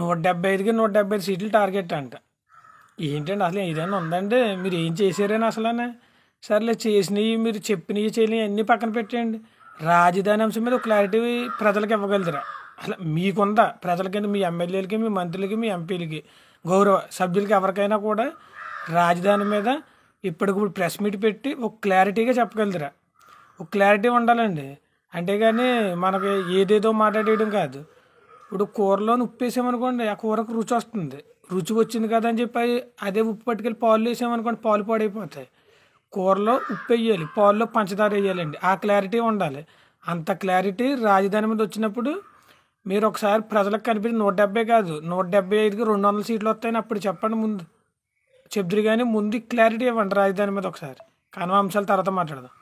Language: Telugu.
నూట డెబ్బై ఐదుకి నూట డెబ్బై ఐదు సీట్లు టార్గెట్ అంట ఏంటండి అసలు ఏదైనా ఉందండి మీరు ఏం చేశారని అసలనే సర్లే చేసినవి మీరు చెప్పినవి చేయని అన్నీ పక్కన పెట్టేయండి రాజధాని అంశం మీద క్లారిటీ ప్రజలకు ఇవ్వగలుగుతారా అసలు మీకుందా ప్రజలకి మీ ఎమ్మెల్యేలకి మీ మంత్రులకి మీ ఎంపీలకి గౌరవ సభ్యులకి ఎవరికైనా కూడా రాజధాని మీద ఇప్పటికిప్పుడు ప్రెస్ మీట్ పెట్టి ఒక క్లారిటీగా చెప్పగలుగుతారా ఒక క్లారిటీ ఉండాలండి అంతేగాని మనకి ఏదేదో మాట్లాడేయడం కాదు ఇప్పుడు కూరలో ఉప్పు వేసామనుకోండి ఆ కూరకు రుచి వస్తుంది రుచి వచ్చింది కదా అని చెప్పి అదే ఉప్పు పట్టుకెళ్ళి పాలు వేసామనుకోండి పాలు పాడైపోతాయి కూరలో ఉప్పు వేయాలి పాల్లో పంచదార వేయాలండి ఆ క్లారిటీ ఉండాలి అంత క్లారిటీ రాజధాని మీద వచ్చినప్పుడు మీరు ఒకసారి ప్రజలకు కనిపించి నూట డెబ్బై కాదు నూట డెబ్బై ఐదుకి రెండు వందల సీట్లు వస్తాయని అప్పుడు చెప్పండి ముందు చెప్తురు కానీ ముందు క్లారిటీ ఇవ్వండి రాజధాని మీద ఒకసారి కానీ అంశాలు తర్వాత మాట్లాడదాం